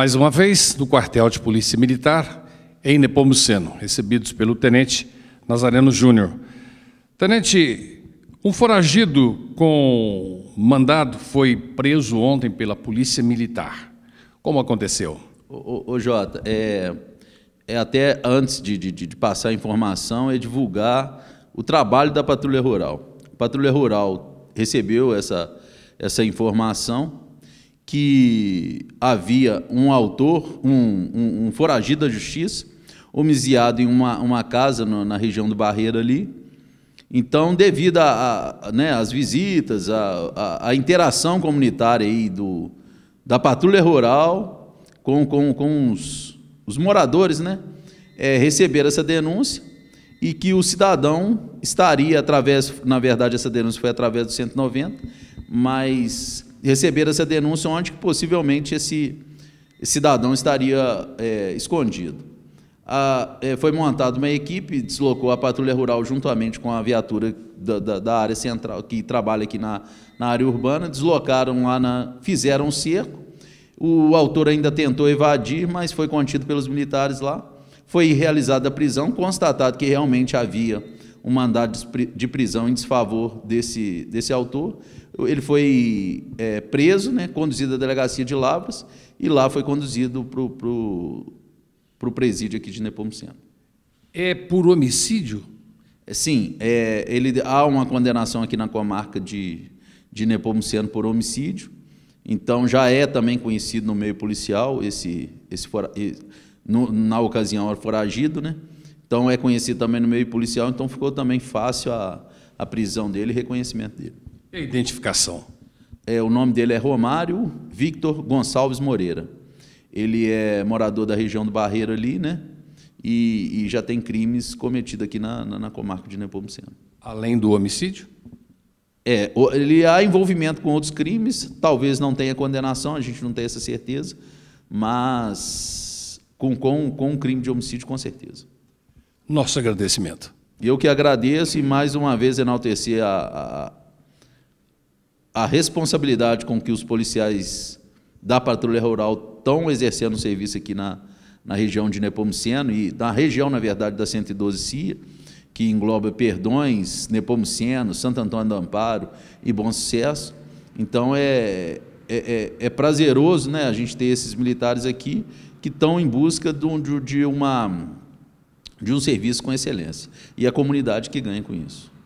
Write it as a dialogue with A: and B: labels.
A: mais uma vez do quartel de polícia militar em Nepomuceno, recebidos pelo tenente Nazareno Júnior. Tenente, um foragido com mandado foi preso ontem pela polícia militar. Como aconteceu? Ô, ô, ô Jota, é, é até antes de, de, de passar a informação, é divulgar o trabalho da Patrulha Rural. A Patrulha Rural recebeu essa, essa informação que havia um autor, um, um, um foragido da justiça, homiziado em uma, uma casa no, na região do Barreiro ali. Então, devido né, às né, visitas, à interação comunitária aí do, da patrulha rural com, com, com os, os moradores, né, é, receberam essa denúncia e que o cidadão estaria através, na verdade, essa denúncia foi através do 190, mas receberam essa denúncia onde possivelmente esse, cidadão estaria é, escondido. A, é, foi montada uma equipe, deslocou a patrulha rural juntamente com a viatura da, da, da, área central, que trabalha aqui na, na área urbana, deslocaram lá, na, fizeram um cerco. O autor ainda tentou evadir, mas foi contido pelos militares lá. Foi realizada a prisão, constatado que realmente havia um mandado de prisão em desfavor desse, desse autor. Ele foi é, preso, né, conduzido à delegacia de Lavras, e lá foi conduzido para o presídio aqui de Nepomuceno. É por homicídio? É, sim, é, ele, há uma condenação aqui na comarca de, de Nepomuceno por homicídio, então já é também conhecido no meio policial esse, esse, na ocasião era foragido, né? Então é conhecido também no meio policial, então ficou também fácil a, a prisão dele e reconhecimento dele. E a identificação? É, o nome dele é Romário Victor Gonçalves Moreira. Ele é morador da região do Barreiro ali, né? E, e já tem crimes cometidos aqui na, na, na comarca de Nepomuceno. Além do homicídio? É, ele há envolvimento com outros crimes, talvez não tenha condenação, a gente não tem essa certeza, mas com, com, com um crime de homicídio, com certeza nosso agradecimento. Eu que agradeço e mais uma vez enaltecer a, a, a responsabilidade com que os policiais da Patrulha Rural estão exercendo o serviço aqui na, na região de Nepomuceno e da região, na verdade, da 112 CIA, que engloba Perdões, Nepomuceno, Santo Antônio do Amparo e Bom Sucesso. Então é, é, é, é prazeroso né, a gente ter esses militares aqui que estão em busca de, de uma de um serviço com excelência. E a comunidade que ganha com isso.